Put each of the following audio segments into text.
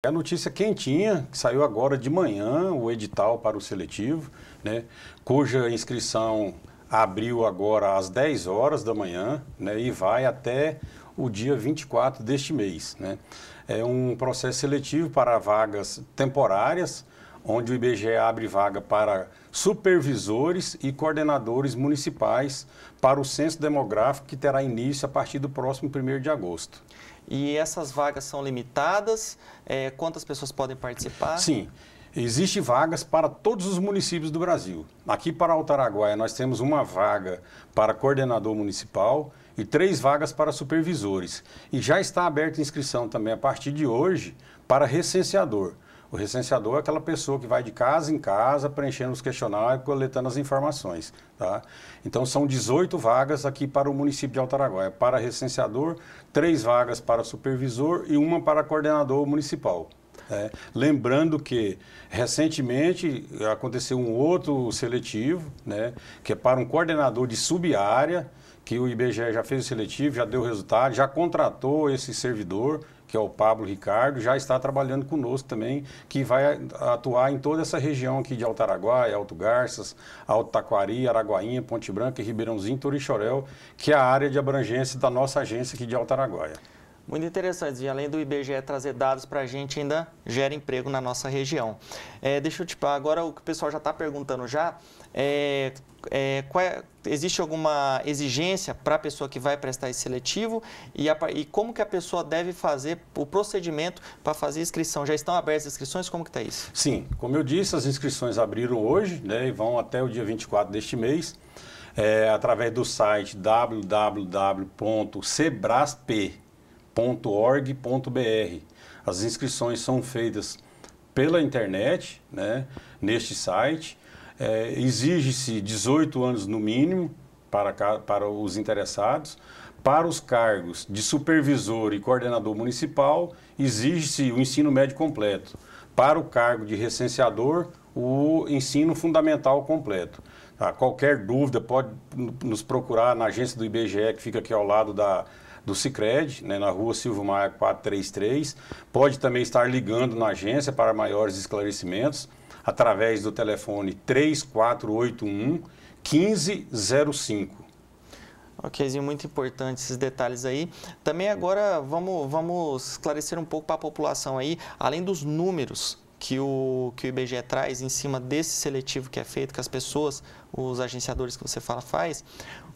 É a notícia quentinha, que saiu agora de manhã, o edital para o seletivo, né, cuja inscrição abriu agora às 10 horas da manhã né, e vai até o dia 24 deste mês. Né. É um processo seletivo para vagas temporárias onde o IBGE abre vaga para supervisores e coordenadores municipais para o censo demográfico que terá início a partir do próximo 1 de agosto. E essas vagas são limitadas? É, quantas pessoas podem participar? Sim. Existem vagas para todos os municípios do Brasil. Aqui para Altaraguaia nós temos uma vaga para coordenador municipal e três vagas para supervisores. E já está aberta inscrição também a partir de hoje para recenseador. O recenseador é aquela pessoa que vai de casa em casa preenchendo os questionários, coletando as informações. Tá? Então, são 18 vagas aqui para o município de Altaraguaia. É para recenseador, três vagas para supervisor e uma para coordenador municipal. É, lembrando que recentemente aconteceu um outro seletivo, né, que é para um coordenador de subárea, que o IBGE já fez o seletivo, já deu resultado, já contratou esse servidor, que é o Pablo Ricardo, já está trabalhando conosco também, que vai atuar em toda essa região aqui de Araguaia, Alto Garças, Alto Taquari, Araguainha, Ponte Branca, Ribeirãozinho, Torixorel, que é a área de abrangência da nossa agência aqui de Araguaia. Muito interessante, e além do IBGE trazer dados para a gente, ainda gera emprego na nossa região. É, deixa eu te falar, agora o que o pessoal já está perguntando já, é, é, é, existe alguma exigência para a pessoa que vai prestar esse seletivo e, a, e, como que a pessoa deve fazer o procedimento para fazer inscrição? Já estão abertas as inscrições? Como que está isso? Sim, como eu disse, as inscrições abriram hoje né, e vão até o dia 24 deste mês. É, através do site www.sebrasp.com org.br As inscrições são feitas pela internet, né, neste site. É, Exige-se 18 anos no mínimo para, para os interessados. Para os cargos de supervisor e coordenador municipal, exige-se o ensino médio completo. Para o cargo de recenseador, o ensino fundamental completo. Tá? Qualquer dúvida pode nos procurar na agência do IBGE, que fica aqui ao lado da, do Cicred, né, na rua Silvio Maia 433. Pode também estar ligando na agência para maiores esclarecimentos através do telefone 3481 1505. Ok, muito importante esses detalhes aí. Também agora vamos, vamos esclarecer um pouco para a população aí, além dos números que o, que o IBGE traz em cima desse seletivo que é feito, que as pessoas, os agenciadores que você fala, faz,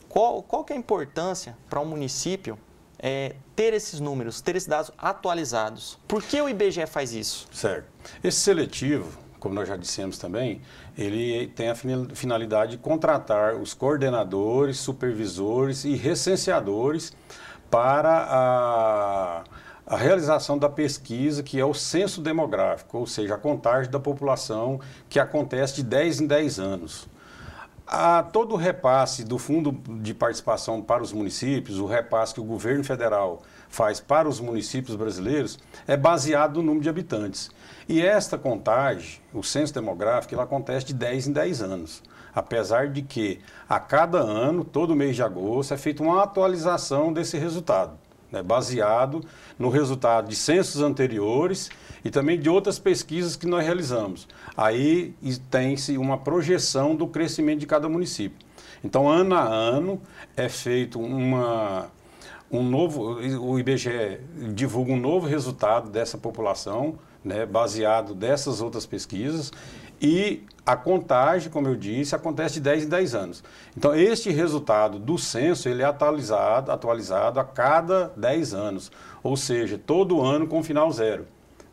qual, qual que é a importância para um município é, ter esses números, ter esses dados atualizados. Por que o IBGE faz isso? Certo. Esse seletivo, como nós já dissemos também, ele tem a finalidade de contratar os coordenadores, supervisores e recenseadores para a, a realização da pesquisa, que é o censo demográfico, ou seja, a contagem da população que acontece de 10 em 10 anos a todo o repasse do fundo de participação para os municípios, o repasse que o governo federal faz para os municípios brasileiros, é baseado no número de habitantes. E esta contagem, o censo demográfico, ela acontece de 10 em 10 anos. Apesar de que a cada ano, todo mês de agosto, é feita uma atualização desse resultado né, baseado no resultado de censos anteriores e também de outras pesquisas que nós realizamos. Aí tem-se uma projeção do crescimento de cada município. Então, ano a ano, é feito uma, um novo, o IBGE divulga um novo resultado dessa população, né, baseado dessas outras pesquisas, e a contagem, como eu disse, acontece de 10 em 10 anos. Então, este resultado do censo, ele é atualizado, atualizado a cada 10 anos, ou seja, todo ano com final zero.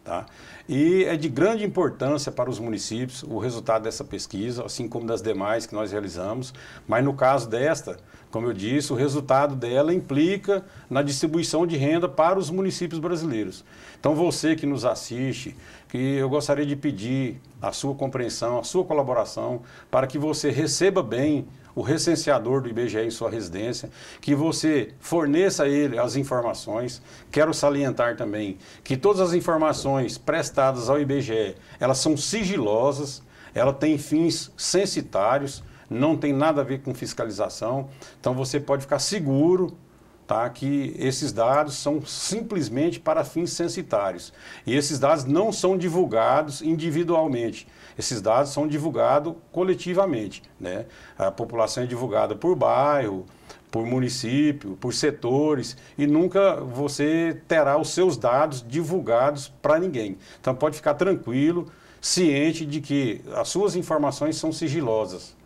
Tá? E é de grande importância para os municípios o resultado dessa pesquisa, assim como das demais que nós realizamos. Mas no caso desta, como eu disse, o resultado dela implica na distribuição de renda para os municípios brasileiros. Então você que nos assiste, que eu gostaria de pedir a sua compreensão, a sua colaboração, para que você receba bem o recenseador do IBGE em sua residência, que você forneça a ele as informações. Quero salientar também que todas as informações prestadas ao IBGE, elas são sigilosas, ela tem fins censitários, não tem nada a ver com fiscalização. Então você pode ficar seguro tá? que esses dados são simplesmente para fins censitários. E esses dados não são divulgados individualmente, esses dados são divulgados coletivamente. Né? A população é divulgada por bairro, por município, por setores, e nunca você terá os seus dados divulgados para ninguém. Então pode ficar tranquilo, ciente de que as suas informações são sigilosas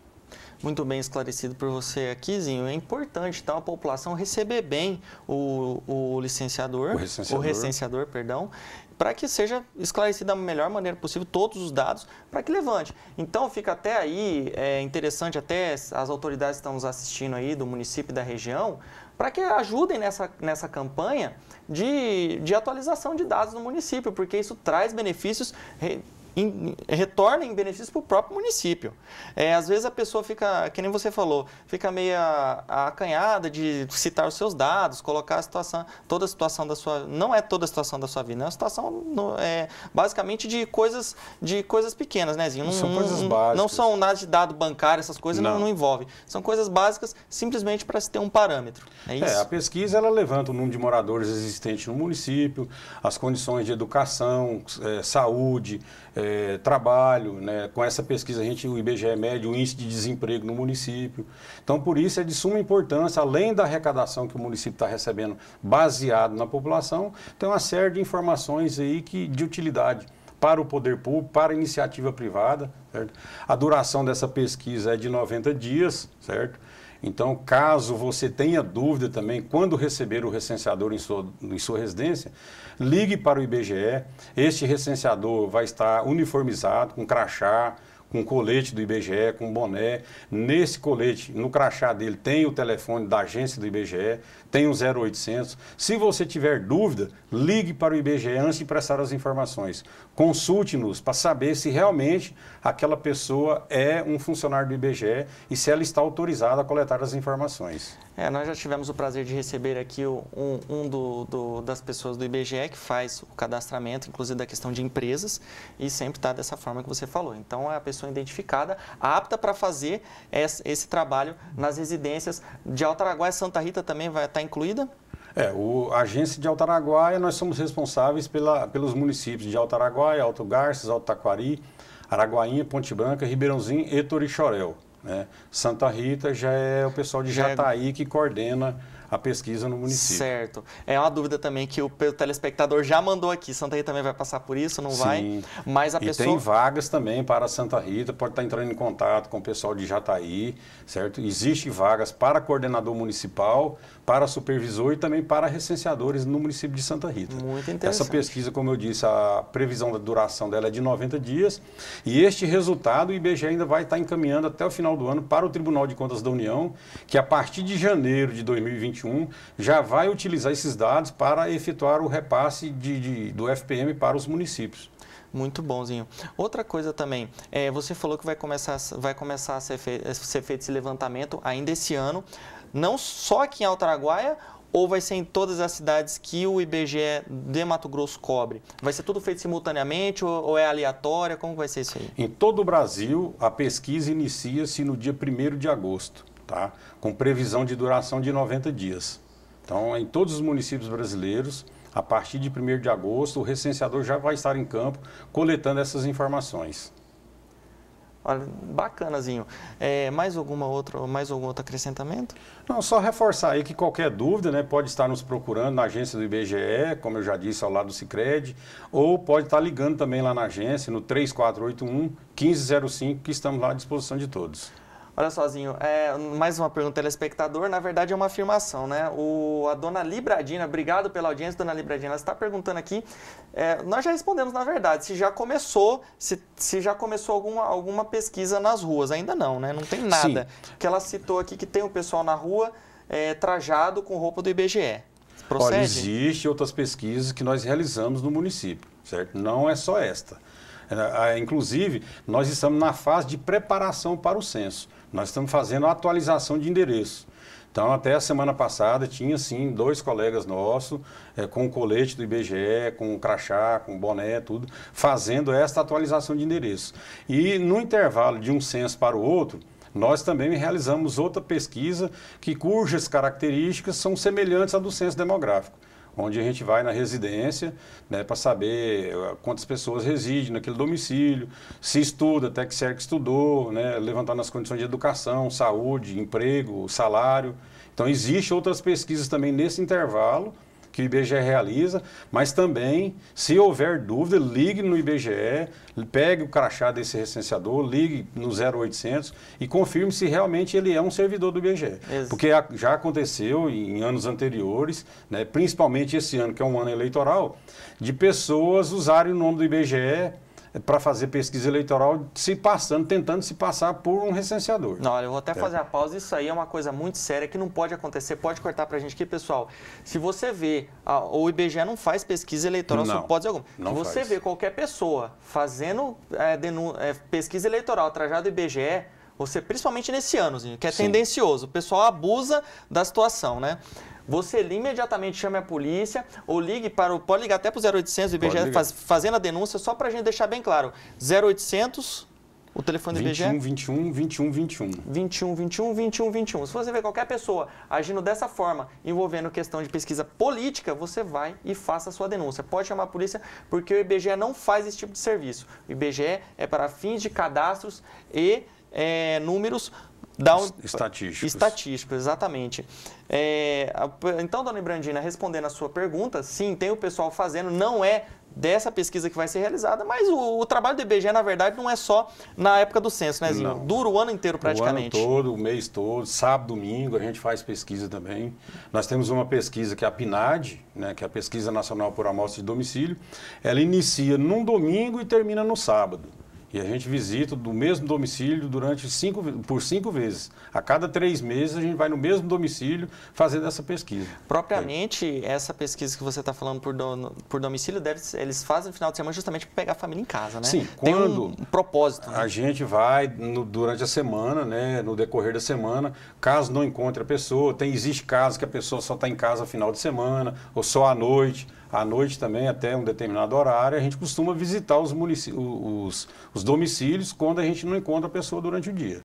muito bem esclarecido por você aqui, Zinho. É importante então, a população receber bem o, o licenciador, o licenciador, o recenseador, perdão, para que seja esclarecido da melhor maneira possível todos os dados para que levante. Então fica até aí é interessante até as autoridades que estão nos assistindo aí do município e da região para que ajudem nessa, nessa campanha de, de atualização de dados no município, porque isso traz benefícios em, retorna em benefício para o próprio município. É, às vezes a pessoa fica, que nem você falou, fica meio acanhada de citar os seus dados, colocar a situação, toda a situação da sua, não é toda a situação da sua vida, né? é uma situação no, é, basicamente de coisas, de coisas pequenas, né, Zinho? Não, são coisas básicas. Não são nada de dado bancário, essas coisas não, não São coisas básicas simplesmente para se ter um parâmetro. É isso. É, a pesquisa ela levanta o número de moradores existentes no município, as condições de educação, é, saúde, é, é, trabalho, né? com essa pesquisa a gente, o IBGE mede o índice de desemprego no município. Então, por isso é de suma importância, além da arrecadação que o município está recebendo baseado na população, tem uma série de informações aí que, de utilidade para o poder público, para a iniciativa privada. Certo? A duração dessa pesquisa é de 90 dias, certo? Então, caso você tenha dúvida também, quando receber o recenseador em sua, em sua residência, ligue para o IBGE. Este recenseador vai estar uniformizado, com crachá, com colete do IBGE, com boné. Nesse colete, no crachá dele, tem o telefone da agência do IBGE, tem o 0800. Se você tiver dúvida, ligue para o IBGE antes de prestar as informações. Consulte-nos para saber se realmente aquela pessoa é um funcionário do IBGE e se ela está autorizada a coletar as informações. É, nós já tivemos o prazer de receber aqui um, um do, do, das pessoas do IBGE que faz o cadastramento, inclusive da questão de empresas, e sempre está dessa forma que você falou. Então, é a pessoa identificada, apta para fazer esse, esse, trabalho nas residências de Altaraguá e Santa Rita também vai estar tá incluída? É, o, a agência de Altaraguaia, nós somos responsáveis pela, pelos municípios de Altaraguaia, Alto Garças, Alto Taquari, Araguainha, Ponte Branca, Ribeirãozinho e Torixorel. Né? Santa Rita já é o pessoal de é Jataí que coordena a pesquisa no município. Certo. É uma dúvida também que o telespectador já mandou aqui. Santa Rita também vai passar por isso, não Sim. vai? Mas a e pessoa... tem vagas também para Santa Rita, pode estar entrando em contato com o pessoal de Jataí, certo? Existem vagas para coordenador municipal, para supervisor e também para recenseadores no município de Santa Rita. Muito interessante. Essa pesquisa, como eu disse, a previsão da duração dela é de 90 dias e este resultado o IBGE ainda vai estar encaminhando até o final do ano para o Tribunal de Contas da União, que a partir de janeiro de 2021 2021 já vai utilizar esses dados para efetuar o repasse de, de, do FPM para os municípios. Muito bonzinho. Outra coisa também, é, você falou que vai começar, vai começar a ser, fe ser feito esse levantamento ainda esse ano, não só aqui em Araguaia, ou vai ser em todas as cidades que o IBGE de Mato Grosso cobre? Vai ser tudo feito simultaneamente ou, ou é aleatória? Como vai ser isso aí? Em todo o Brasil, a pesquisa inicia-se no dia 1 de agosto tá? com previsão de duração de 90 dias. Então, em todos os municípios brasileiros, a partir de 1 de agosto, o recenseador já vai estar em campo coletando essas informações. Olha, bacanazinho. É, mais, alguma outra, mais algum outro acrescentamento? Não, só reforçar aí que qualquer dúvida né, pode estar nos procurando na agência do IBGE, como eu já disse, ao lado do Cicred, ou pode estar ligando também lá na agência, no 3481 1505, que estamos lá à disposição de todos. Olha sozinho, é, mais uma pergunta telespectador, na verdade é uma afirmação, né? O, a dona Libradina, obrigado pela audiência, dona Libradina, ela está perguntando aqui, é, nós já respondemos na verdade, se já começou, se, se já começou alguma, alguma pesquisa nas ruas, ainda não, né? Não tem nada. Sim. Que ela citou aqui que tem o pessoal na rua é, trajado com roupa do IBGE. Procede? Olha, existe outras pesquisas que nós realizamos no município, certo? Não é só esta. É, inclusive, nós estamos na fase de preparação para o censo. Nós estamos fazendo a atualização de endereço. Então, até a semana passada, tinha sim dois colegas nossos, é, com o colete do IBGE, com o crachá, com o boné, tudo, fazendo esta atualização de endereço. E no intervalo de um censo para o outro, nós também realizamos outra pesquisa que cujas características são semelhantes à do censo demográfico onde a gente vai na residência né, para saber eh, quantas pessoas residem naquele domicílio, se estuda, até que serve que estudou, né, levantando as condições de educação, saúde, emprego, salário. Então, existem outras pesquisas também nesse intervalo que o IBGE realiza, mas também, se houver dúvida, ligue no IBGE, pegue o crachá desse recenseador, ligue no 0800 e confirme se realmente ele é um servidor do IBGE. Isso. Porque já aconteceu em anos anteriores, né, principalmente esse ano, que é um ano eleitoral, de pessoas usarem o nome do IBGE para fazer pesquisa eleitoral se passando, tentando se passar por um recenseador. Não, olha, eu vou até é. fazer a pausa. Isso aí é uma coisa muito séria que não pode acontecer. Pode cortar para a gente aqui, pessoal. Se você vê, a, o IBGE não faz pesquisa eleitoral, não, pode alguma. Não se você faz. vê qualquer pessoa fazendo é, é, pesquisa eleitoral trajado do IBGE, você, principalmente nesse ano, que é Sim. tendencioso, o pessoal abusa da situação, né? você imediatamente chame a polícia ou ligue para o. Pode ligar até para o 0800 IBGE faz, fazendo a denúncia, só para a gente deixar bem claro. 0800. O telefone do IBGE? 21, 21, 21, 21. 21, 21, 21, 21. Se você ver qualquer pessoa agindo dessa forma, envolvendo questão de pesquisa política, você vai e faça a sua denúncia. Pode chamar a polícia, porque o IBGE não faz esse tipo de serviço. O IBGE é para fins de cadastros e é, números Dá um... Estatístico. Estatístico, exatamente. É, então, dona Ibrandina, respondendo a sua pergunta, sim, tem o pessoal fazendo, não é dessa pesquisa que vai ser realizada, mas o, o trabalho do IBGE, na verdade, não é só na época do censo, né, Zinho? Dura o ano inteiro praticamente. O ano todo, o mês todo, sábado, domingo, a gente faz pesquisa também. Nós temos uma pesquisa que é a PNAD, né, que é a Pesquisa Nacional por Amostra de Domicílio. Ela inicia num domingo e termina no sábado. E a gente visita do mesmo domicílio durante cinco, por cinco vezes. A cada três meses a gente vai no mesmo domicílio fazendo essa pesquisa. Propriamente, é. essa pesquisa que você está falando por, por domicílio, deve, eles fazem no final de semana justamente para pegar a família em casa, né? Sim, Tem quando um, um propósito. Né? A gente vai no, durante a semana, né, no decorrer da semana, caso não encontre a pessoa, tem, existe casos que a pessoa só está em casa no final de semana ou só à noite à noite também, até um determinado horário, a gente costuma visitar os, os, os domicílios quando a gente não encontra a pessoa durante o dia.